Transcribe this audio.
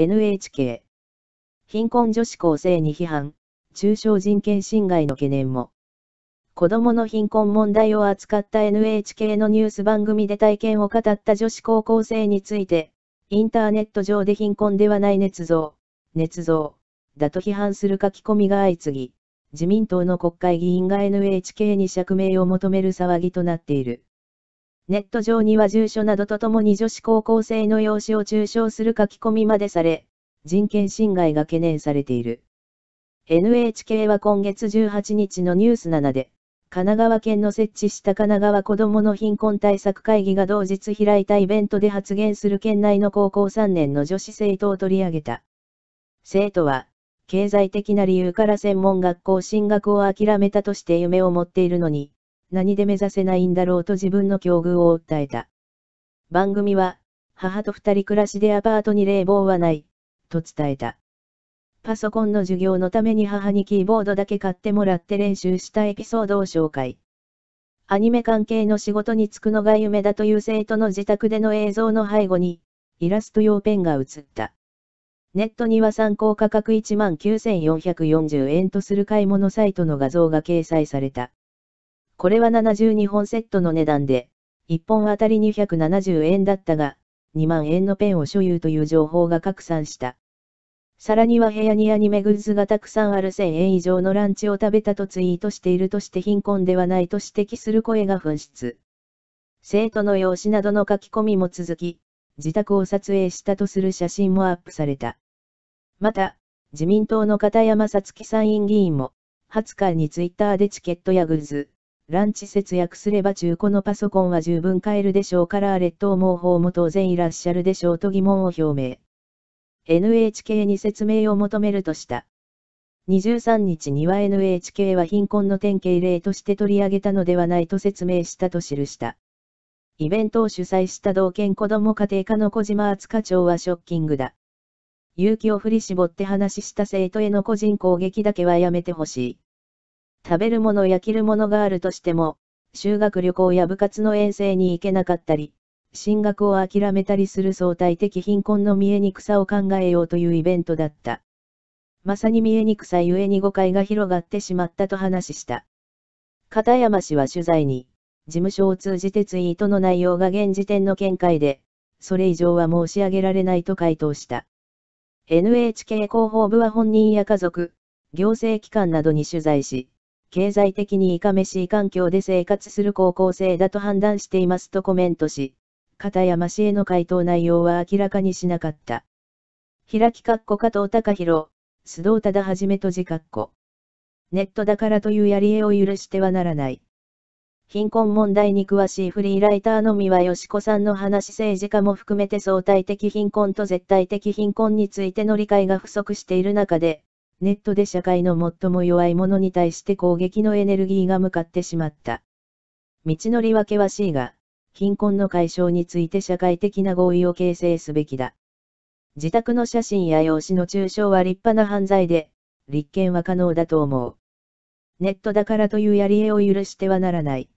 NHK。貧困女子高生に批判、中小人権侵害の懸念も。子供の貧困問題を扱った NHK のニュース番組で体験を語った女子高校生について、インターネット上で貧困ではない捏造、捏造、だと批判する書き込みが相次ぎ、自民党の国会議員が NHK に釈明を求める騒ぎとなっている。ネット上には住所などとともに女子高校生の容姿を中傷する書き込みまでされ、人権侵害が懸念されている。NHK は今月18日のニュース7で、神奈川県の設置した神奈川子どもの貧困対策会議が同日開いたイベントで発言する県内の高校3年の女子生徒を取り上げた。生徒は、経済的な理由から専門学校進学を諦めたとして夢を持っているのに、何で目指せないんだろうと自分の境遇を訴えた。番組は、母と二人暮らしでアパートに冷房はない、と伝えた。パソコンの授業のために母にキーボードだけ買ってもらって練習したエピソードを紹介。アニメ関係の仕事に就くのが夢だという生徒の自宅での映像の背後に、イラスト用ペンが映った。ネットには参考価格19,440円とする買い物サイトの画像が掲載された。これは72本セットの値段で、1本あたり270円だったが、2万円のペンを所有という情報が拡散した。さらには部屋にアニメグッズがたくさんある1000円以上のランチを食べたとツイートしているとして貧困ではないと指摘する声が噴出。生徒の用紙などの書き込みも続き、自宅を撮影したとする写真もアップされた。また、自民党の片山さつき参院議員も、20日にツイッターでチケットやグッズ、ランチ節約すれば中古のパソコンは十分買えるでしょうから列島毛思う方も当然いらっしゃるでしょうと疑問を表明。NHK に説明を求めるとした。23日には NHK は貧困の典型例として取り上げたのではないと説明したと記した。イベントを主催した同県子ども家庭科の小島厚課長はショッキングだ。勇気を振り絞って話した生徒への個人攻撃だけはやめてほしい。食べるものや着るものがあるとしても、修学旅行や部活の遠征に行けなかったり、進学を諦めたりする相対的貧困の見えにくさを考えようというイベントだった。まさに見えにくさゆえに誤解が広がってしまったと話した。片山氏は取材に、事務所を通じてツイートの内容が現時点の見解で、それ以上は申し上げられないと回答した。NHK 広報部は本人や家族、行政機関などに取材し、経済的にいかめしい環境で生活する高校生だと判断していますとコメントし、片山氏への回答内容は明らかにしなかった。開きかっこ加藤隆弘、須藤忠はじめとじかっこ。ネットだからというやり得を許してはならない。貧困問題に詳しいフリーライターの三輪し子さんの話政治家も含めて相対的貧困と絶対的貧困についての理解が不足している中で、ネットで社会の最も弱い者に対して攻撃のエネルギーが向かってしまった。道のりは険しいが、貧困の解消について社会的な合意を形成すべきだ。自宅の写真や用紙の中傷は立派な犯罪で、立件は可能だと思う。ネットだからというやり得を許してはならない。